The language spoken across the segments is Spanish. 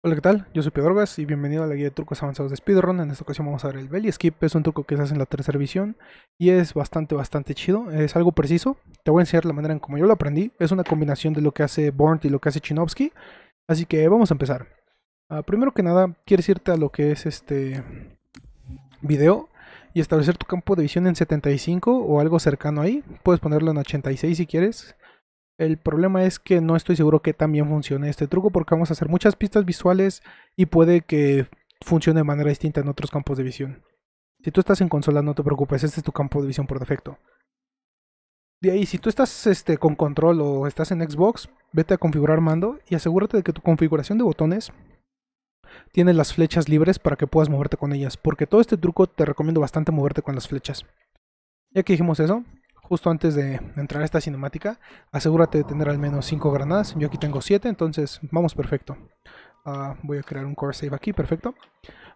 Hola, ¿qué tal? Yo soy Vargas y bienvenido a la guía de trucos avanzados de Speedrun. En esta ocasión vamos a ver el belly skip. Es un truco que se hace en la tercera visión y es bastante, bastante chido. Es algo preciso. Te voy a enseñar la manera en como yo lo aprendí. Es una combinación de lo que hace Born y lo que hace Chinovsky. Así que vamos a empezar. Ah, primero que nada, quieres irte a lo que es este video y establecer tu campo de visión en 75 o algo cercano ahí. Puedes ponerlo en 86 si quieres. El problema es que no estoy seguro que también funcione este truco porque vamos a hacer muchas pistas visuales y puede que funcione de manera distinta en otros campos de visión. Si tú estás en consola no te preocupes, este es tu campo de visión por defecto. De ahí, si tú estás este, con control o estás en Xbox, vete a configurar mando y asegúrate de que tu configuración de botones tiene las flechas libres para que puedas moverte con ellas, porque todo este truco te recomiendo bastante moverte con las flechas. Ya que dijimos eso, justo antes de entrar a esta cinemática, asegúrate de tener al menos 5 granadas. Yo aquí tengo 7, entonces vamos perfecto. Ah, voy a crear un core save aquí, perfecto.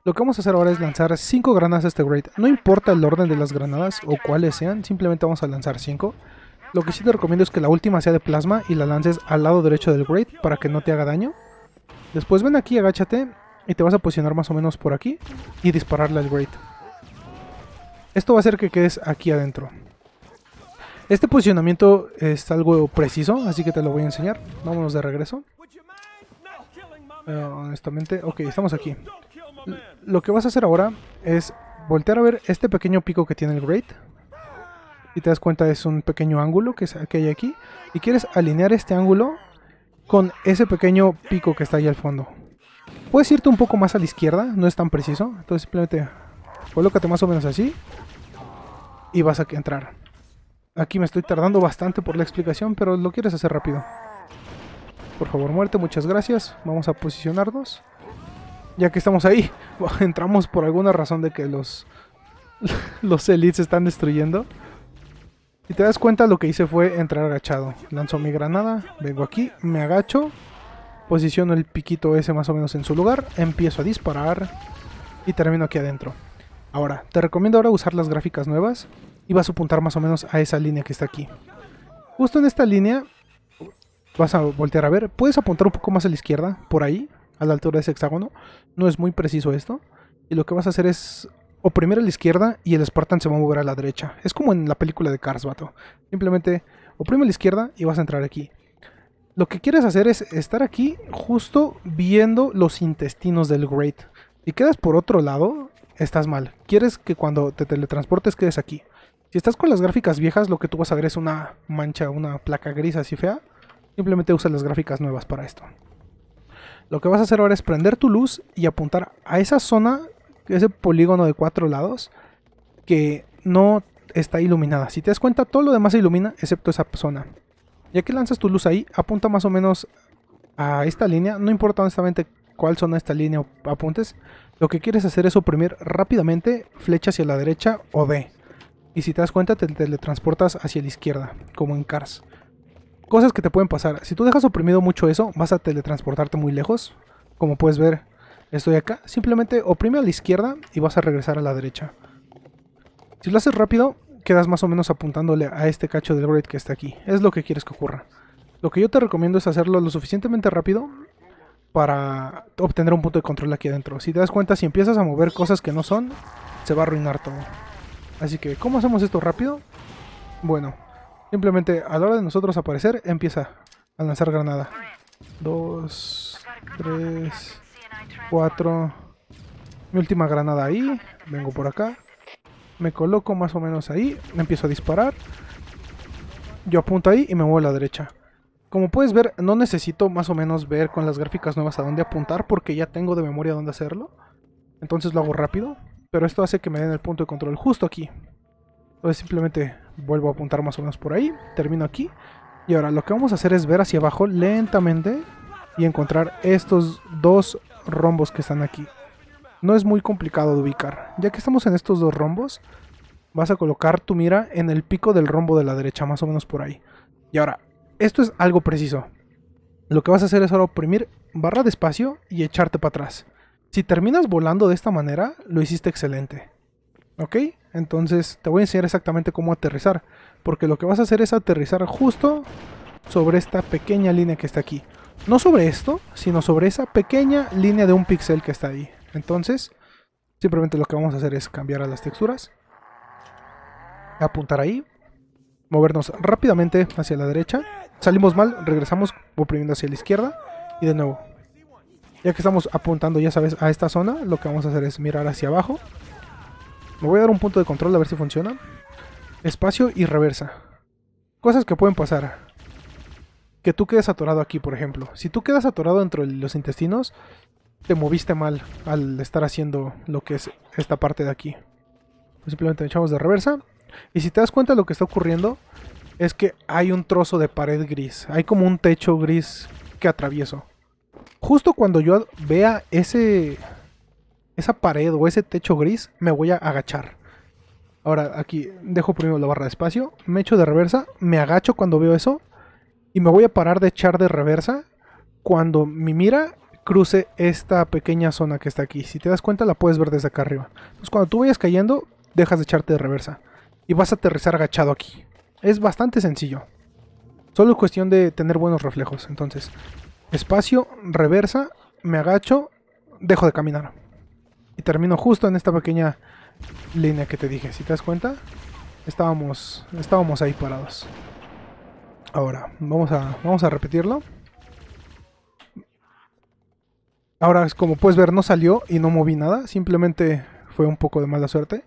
Lo que vamos a hacer ahora es lanzar 5 granadas a este Wraith. No importa el orden de las granadas o cuáles sean, simplemente vamos a lanzar 5. Lo que sí te recomiendo es que la última sea de plasma y la lances al lado derecho del grade para que no te haga daño. Después ven aquí, agáchate y te vas a posicionar más o menos por aquí y dispararle al grade. Esto va a hacer que quedes aquí adentro. Este posicionamiento es algo preciso, así que te lo voy a enseñar. Vámonos de regreso. Eh, honestamente, ok, estamos aquí. lo que vas a hacer ahora es voltear a ver este pequeño pico que tiene el Great. Y te das cuenta es un pequeño ángulo que, es, que hay aquí. Y quieres alinear este ángulo con ese pequeño pico que está ahí al fondo. Puedes irte un poco más a la izquierda, no es tan preciso. Entonces simplemente colócate más o menos así. Y vas a entrar. Aquí me estoy tardando bastante por la explicación, pero lo quieres hacer rápido. Por favor, muerte, muchas gracias. Vamos a posicionarnos. Ya que estamos ahí, entramos por alguna razón de que los, los elites se están destruyendo. Si te das cuenta, lo que hice fue entrar agachado. Lanzo mi granada, vengo aquí, me agacho, posiciono el piquito ese más o menos en su lugar, empiezo a disparar y termino aquí adentro. Ahora, te recomiendo ahora usar las gráficas nuevas y vas a apuntar más o menos a esa línea que está aquí. Justo en esta línea vas a voltear a ver, puedes apuntar un poco más a la izquierda, por ahí, a la altura de ese hexágono, no es muy preciso esto, y lo que vas a hacer es oprimir a la izquierda y el Spartan se va a mover a la derecha, es como en la película de Cars, simplemente oprime a la izquierda y vas a entrar aquí. Lo que quieres hacer es estar aquí justo viendo los intestinos del Great. Si quedas por otro lado, estás mal. Quieres que cuando te teletransportes quedes aquí. Si estás con las gráficas viejas, lo que tú vas a ver es una mancha, una placa gris así fea. Simplemente usa las gráficas nuevas para esto. Lo que vas a hacer ahora es prender tu luz y apuntar a esa zona, ese polígono de cuatro lados, que no está iluminada. Si te das cuenta, todo lo demás se ilumina excepto esa zona. Ya que lanzas tu luz ahí, apunta más o menos a esta línea, no importa honestamente cuál zona esta línea apuntes, lo que quieres hacer es oprimir rápidamente flecha hacia la derecha o D. Y si te das cuenta, te teletransportas hacia la izquierda, como en Cars. Cosas que te pueden pasar. Si tú dejas oprimido mucho eso, vas a teletransportarte muy lejos. Como puedes ver, estoy acá. Simplemente oprime a la izquierda y vas a regresar a la derecha. Si lo haces rápido, quedas más o menos apuntándole a este cacho del braid que está aquí. Es lo que quieres que ocurra. Lo que yo te recomiendo es hacerlo lo suficientemente rápido para obtener un punto de control aquí adentro. Si te das cuenta, si empiezas a mover cosas que no son, se va a arruinar todo. Así que, ¿cómo hacemos esto rápido? Bueno, simplemente a la hora de nosotros aparecer, empieza a lanzar granada. Dos, tres, cuatro. Mi última granada ahí. Vengo por acá. Me coloco más o menos ahí. empiezo a disparar. Yo apunto ahí y me muevo a la derecha. Como puedes ver, no necesito más o menos ver con las gráficas nuevas a dónde apuntar porque ya tengo de memoria dónde hacerlo. Entonces lo hago rápido. Pero esto hace que me den el punto de control justo aquí. Entonces simplemente vuelvo a apuntar más o menos por ahí. Termino aquí. Y ahora lo que vamos a hacer es ver hacia abajo lentamente y encontrar estos dos rombos que están aquí. No es muy complicado de ubicar. Ya que estamos en estos dos rombos, vas a colocar tu mira en el pico del rombo de la derecha, más o menos por ahí. Y ahora, esto es algo preciso. Lo que vas a hacer es ahora oprimir barra de espacio y echarte para atrás. Si terminas volando de esta manera, lo hiciste excelente. ¿Ok? Entonces te voy a enseñar exactamente cómo aterrizar. Porque lo que vas a hacer es aterrizar justo sobre esta pequeña línea que está aquí. No sobre esto, sino sobre esa pequeña línea de un píxel que está ahí. Entonces, simplemente lo que vamos a hacer es cambiar a las texturas. Apuntar ahí. Movernos rápidamente hacia la derecha. Salimos mal, regresamos oprimiendo hacia la izquierda. Y de nuevo, ya que estamos apuntando, ya sabes, a esta zona, lo que vamos a hacer es mirar hacia abajo. Me voy a dar un punto de control a ver si funciona. Espacio y reversa. Cosas que pueden pasar. Que tú quedes atorado aquí, por ejemplo. Si tú quedas atorado dentro de los intestinos, te moviste mal al estar haciendo lo que es esta parte de aquí. simplemente echamos de reversa. Y si te das cuenta lo que está ocurriendo, es que hay un trozo de pared gris. Hay como un techo gris que atravieso. Justo cuando yo vea ese, esa pared o ese techo gris, me voy a agachar. Ahora aquí dejo primero la barra de espacio, me echo de reversa, me agacho cuando veo eso y me voy a parar de echar de reversa cuando mi mira cruce esta pequeña zona que está aquí. Si te das cuenta la puedes ver desde acá arriba. Entonces cuando tú vayas cayendo, dejas de echarte de reversa y vas a aterrizar agachado aquí. Es bastante sencillo. Solo es cuestión de tener buenos reflejos. Entonces, espacio, reversa, me agacho, dejo de caminar. Y termino justo en esta pequeña línea que te dije. Si te das cuenta, estábamos, estábamos ahí parados. Ahora, vamos a, vamos a repetirlo. Ahora, como puedes ver, no salió y no moví nada. Simplemente fue un poco de mala suerte.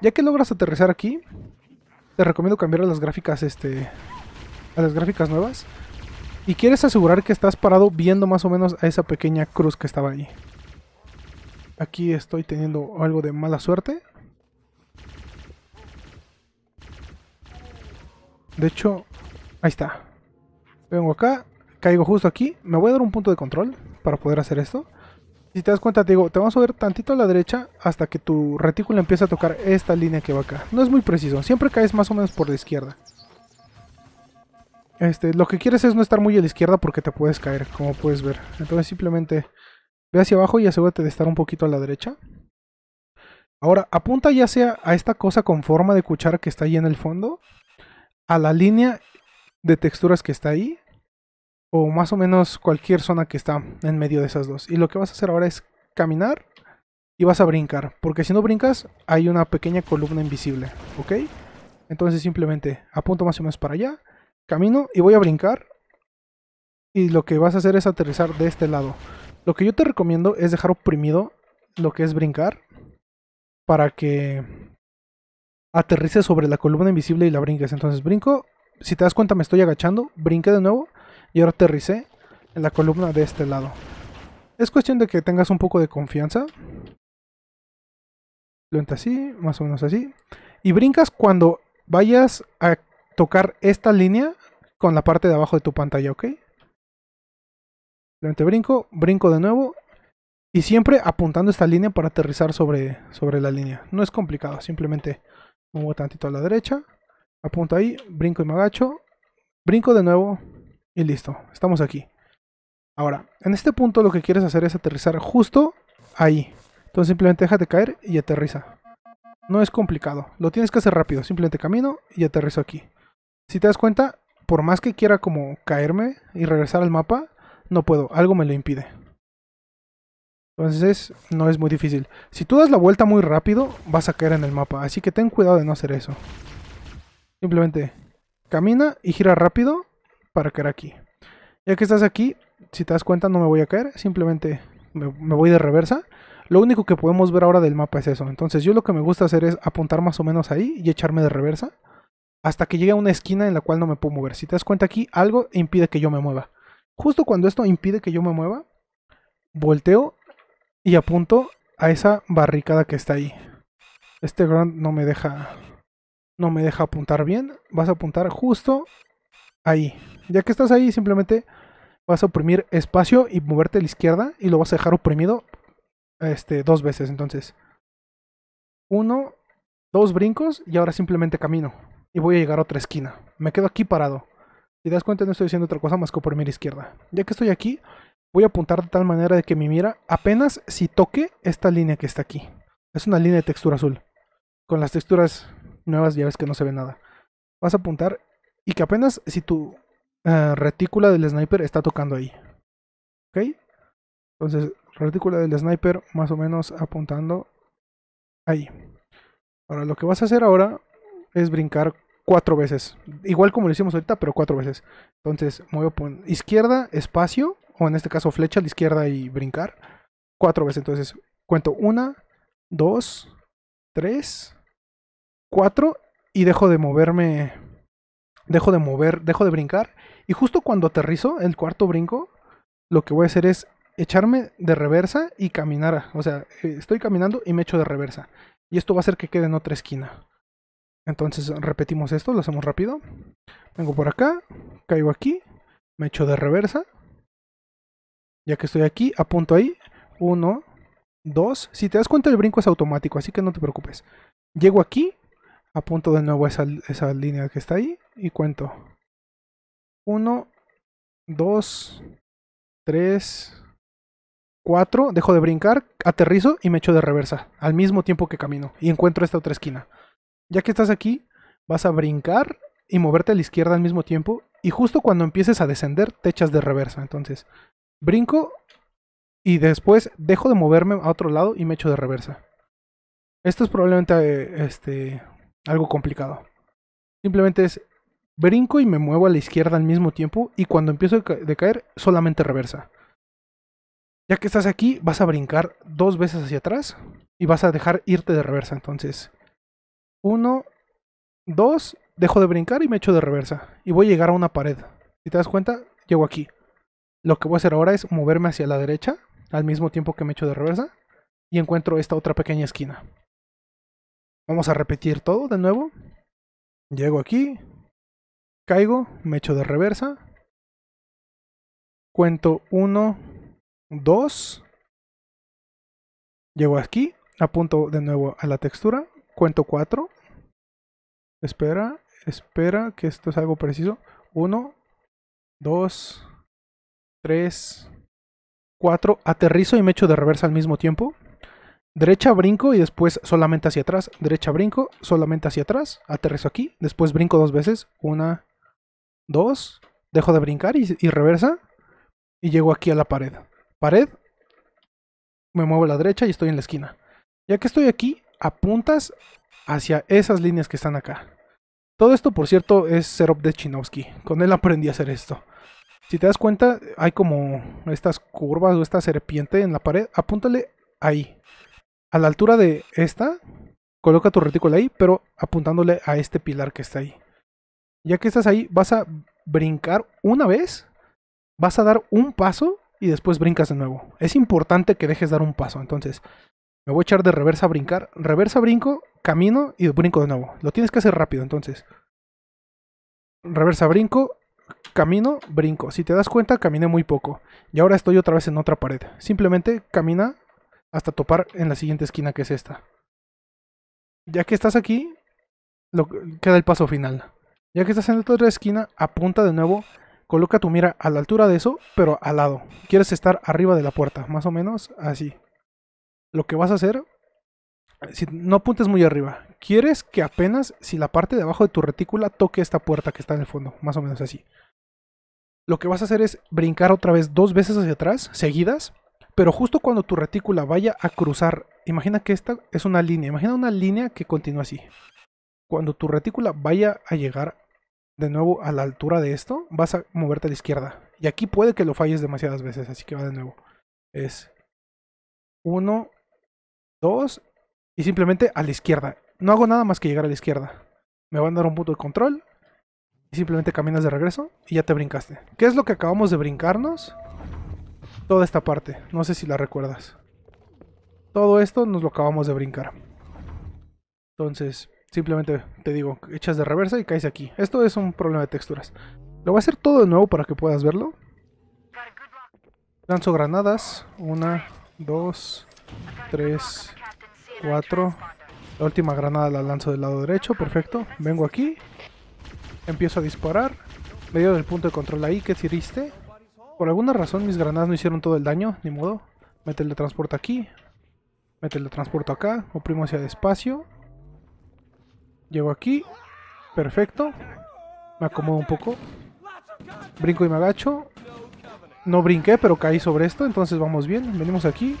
Ya que logras aterrizar aquí, te recomiendo cambiar las gráficas, este, a las gráficas nuevas y quieres asegurar que estás parado viendo más o menos a esa pequeña cruz que estaba allí. Aquí estoy teniendo algo de mala suerte. De hecho, ahí está. Vengo acá, caigo justo aquí. Me voy a dar un punto de control para poder hacer esto. Si te das cuenta, te digo, te vamos a ver tantito a la derecha hasta que tu retículo empiece a tocar esta línea que va acá. No es muy preciso, siempre caes más o menos por la izquierda. Este, lo que quieres es no estar muy a la izquierda porque te puedes caer, como puedes ver. Entonces simplemente ve hacia abajo y asegúrate de estar un poquito a la derecha. Ahora, apunta ya sea a esta cosa con forma de cuchara que está ahí en el fondo, a la línea de texturas que está ahí, o más o menos cualquier zona que está en medio de esas dos. Y lo que vas a hacer ahora es caminar y vas a brincar, porque si no brincas hay una pequeña columna invisible, ¿ok? Entonces simplemente apunta más o menos para allá camino y voy a brincar. Y lo que vas a hacer es aterrizar de este lado. Lo que yo te recomiendo es dejar oprimido lo que es brincar para que aterrices sobre la columna invisible y la brinques. Entonces brinco, si te das cuenta me estoy agachando, brinqué de nuevo y ahora aterricé en la columna de este lado. Es cuestión de que tengas un poco de confianza. Lenta así, más o menos así. Y brincas cuando vayas a tocar esta línea con la parte de abajo de tu pantalla, ¿ok? Simplemente brinco, brinco de nuevo y siempre apuntando esta línea para aterrizar sobre, sobre la línea. No es complicado, simplemente muevo tantito a la derecha, apunto ahí, brinco y me agacho, brinco de nuevo y listo, estamos aquí. Ahora, en este punto lo que quieres hacer es aterrizar justo ahí. Entonces simplemente déjate caer y aterriza. No es complicado, lo tienes que hacer rápido, simplemente camino y aterrizo aquí. Si te das cuenta, por más que quiera como caerme y regresar al mapa, no puedo, algo me lo impide. Entonces, no es muy difícil. Si tú das la vuelta muy rápido, vas a caer en el mapa, así que ten cuidado de no hacer eso. Simplemente camina y gira rápido para caer aquí. Ya que estás aquí, si te das cuenta no me voy a caer, simplemente me, me voy de reversa. Lo único que podemos ver ahora del mapa es eso. Entonces yo lo que me gusta hacer es apuntar más o menos ahí y echarme de reversa hasta que llegue a una esquina en la cual no me puedo mover. Si te das cuenta aquí, algo impide que yo me mueva. Justo cuando esto impide que yo me mueva, volteo y apunto a esa barricada que está ahí. Este ground no me deja no me deja apuntar bien. Vas a apuntar justo ahí. Ya que estás ahí, simplemente vas a oprimir espacio y moverte a la izquierda y lo vas a dejar oprimido este dos veces, entonces. Uno, dos brincos y ahora simplemente camino y voy a llegar a otra esquina. Me quedo aquí parado. Si das cuenta no estoy haciendo otra cosa más que por mi izquierda. Ya que estoy aquí, voy a apuntar de tal manera de que mi mira apenas si toque esta línea que está aquí. Es una línea de textura azul. Con las texturas nuevas ya ves que no se ve nada. Vas a apuntar y que apenas si tu eh, retícula del sniper está tocando ahí. ¿Ok? Entonces, retícula del sniper más o menos apuntando ahí. Ahora, lo que vas a hacer ahora es brincar cuatro veces. Igual como lo hicimos ahorita, pero cuatro veces. Entonces, muevo por izquierda, espacio, o en este caso flecha a la izquierda y brincar. Cuatro veces. Entonces, cuento una, dos, tres, cuatro. Y dejo de moverme. Dejo de mover, dejo de brincar. Y justo cuando aterrizo, el cuarto brinco, lo que voy a hacer es echarme de reversa y caminar. O sea, eh, estoy caminando y me echo de reversa. Y esto va a hacer que quede en otra esquina. Entonces repetimos esto, lo hacemos rápido. Vengo por acá, caigo aquí, me echo de reversa. Ya que estoy aquí, apunto ahí. Uno, dos. Si te das cuenta el brinco es automático, así que no te preocupes. Llego aquí, apunto de nuevo esa, línea que está ahí y cuento. Uno, dos, tres, cuatro. Dejo de brincar, aterrizo y me echo de reversa. Al mismo tiempo que camino y encuentro esta otra esquina ya que estás aquí, vas a brincar y moverte a la izquierda al mismo tiempo. Y justo cuando empieces a descender, te echas de reversa. Entonces, brinco y después dejo de moverme a otro lado y me echo de reversa. Esto es probablemente este, algo complicado. Simplemente es brinco y me muevo a la izquierda al mismo tiempo y cuando empiezo a caer solamente reversa. Ya que estás aquí, vas a brincar dos veces hacia atrás y vas a dejar irte de reversa. Entonces, 1, dos, dejo de brincar y me echo de reversa. Y voy a llegar a una pared. Si te das cuenta, llego aquí. Lo que voy a hacer ahora es moverme hacia la derecha, al mismo tiempo que me echo de reversa, y encuentro esta otra pequeña esquina. Vamos a repetir todo de nuevo. Llego aquí, caigo, me echo de reversa. Cuento 1, 2. Llego aquí, apunto de nuevo a la textura, cuento 4. Espera, espera, que esto es algo preciso. 1, 2, 3, 4. Aterrizo y me echo de reversa al mismo tiempo. Derecha brinco y después solamente hacia atrás. Derecha brinco, solamente hacia atrás. Aterrizo aquí. Después brinco dos veces. Una, dos. Dejo de brincar y, y reversa. Y llego aquí a la pared. Pared. Me muevo a la derecha y estoy en la esquina. Ya que estoy aquí, apuntas hacia esas líneas que están acá. Todo esto, por cierto, es setup de Chinovsky. Con él aprendí a hacer esto. Si te das cuenta, hay como estas curvas o esta serpiente en la pared. Apúntale ahí. A la altura de esta, coloca tu retículo ahí, pero apuntándole a este pilar que está ahí. Ya que estás ahí, vas a brincar una vez, vas a dar un paso y después brincas de nuevo. Es importante que dejes dar un paso. Entonces, me voy a echar de reversa a brincar. Reversa, brinco, camino y brinco de nuevo. Lo tienes que hacer rápido entonces. Reversa, brinco, camino, brinco. Si te das cuenta, caminé muy poco. Y ahora estoy otra vez en otra pared. Simplemente camina hasta topar en la siguiente esquina que es esta. Ya que estás aquí, lo, queda el paso final. Ya que estás en la otra esquina, apunta de nuevo coloca tu mira a la altura de eso, pero al lado. Quieres estar arriba de la puerta, más o menos así lo que vas a hacer, si no apuntes muy arriba, quieres que apenas si la parte de abajo de tu retícula toque esta puerta que está en el fondo, más o menos así. Lo que vas a hacer es brincar otra vez dos veces hacia atrás, seguidas, pero justo cuando tu retícula vaya a cruzar, imagina que esta es una línea, imagina una línea que continúa así. Cuando tu retícula vaya a llegar de nuevo a la altura de esto, vas a moverte a la izquierda. Y aquí puede que lo falles demasiadas veces, así que va de nuevo. Es 1, y simplemente a la izquierda. No hago nada más que llegar a la izquierda. Me van a dar un punto de control, y simplemente caminas de regreso y ya te brincaste. ¿Qué es lo que acabamos de brincarnos? Toda esta parte, no sé si la recuerdas. Todo esto nos lo acabamos de brincar. Entonces, simplemente te digo, echas de reversa y caes aquí. Esto es un problema de texturas. Lo voy a hacer todo de nuevo para que puedas verlo. Lanzo granadas. Una, dos, 3, 4. La última granada la lanzo del lado derecho, perfecto. Vengo aquí. Empiezo a disparar. Medio del punto de control ahí, ¿qué tiriste. Por alguna razón mis granadas no hicieron todo el daño, ni modo. de transporte aquí. el transporte acá. Oprimo hacia despacio. Llego aquí. Perfecto. Me acomodo un poco. Brinco y me agacho. No brinqué, pero caí sobre esto, entonces vamos bien. Venimos aquí.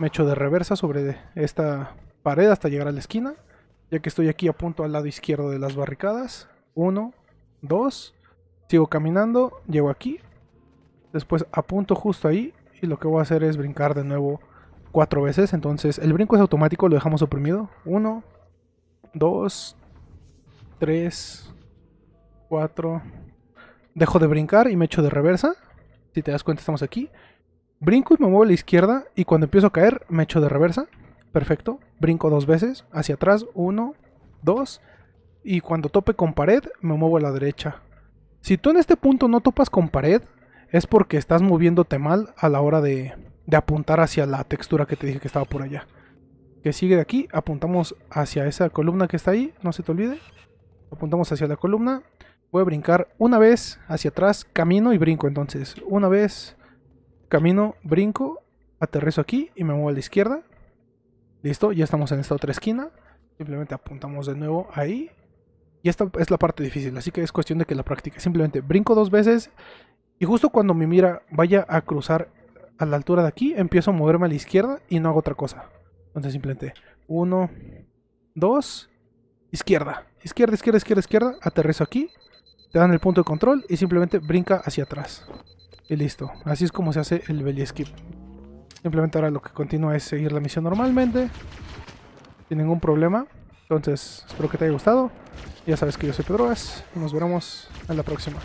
Me echo de reversa sobre esta pared hasta llegar a la esquina. Ya que estoy aquí a punto al lado izquierdo de las barricadas. Uno, dos. Sigo caminando, llego aquí. Después apunto justo ahí. Y lo que voy a hacer es brincar de nuevo cuatro veces. Entonces el brinco es automático, lo dejamos oprimido. Uno, dos, tres, cuatro. Dejo de brincar y me echo de reversa. Si te das cuenta estamos aquí. Brinco y me muevo a la izquierda y cuando empiezo a caer me echo de reversa. Perfecto. Brinco dos veces, hacia atrás, uno, dos. Y cuando tope con pared, me muevo a la derecha. Si tú en este punto no topas con pared, es porque estás moviéndote mal a la hora de, apuntar hacia la textura que te dije que estaba por allá. Que sigue de aquí, apuntamos hacia esa columna que está ahí, no se te olvide. Apuntamos hacia la columna. Voy a brincar una vez hacia atrás, camino y brinco entonces. Una vez, camino, brinco, aterrizo aquí y me muevo a la izquierda. Listo, ya estamos en esta otra esquina. Simplemente apuntamos de nuevo ahí. Y esta es la parte difícil, así que es cuestión de que la practique. Simplemente brinco dos veces y justo cuando mi mira vaya a cruzar a la altura de aquí, empiezo a moverme a la izquierda y no hago otra cosa. Entonces simplemente uno, dos, izquierda, izquierda, izquierda, izquierda, izquierda, aterrizo aquí te dan el punto de control y simplemente brinca hacia atrás. Y listo. Así es como se hace el belly skip. Simplemente ahora lo que continúa es seguir la misión normalmente. Sin ningún problema. Entonces, espero que te haya gustado. Ya sabes que yo soy Pedroas. Nos vemos en la próxima.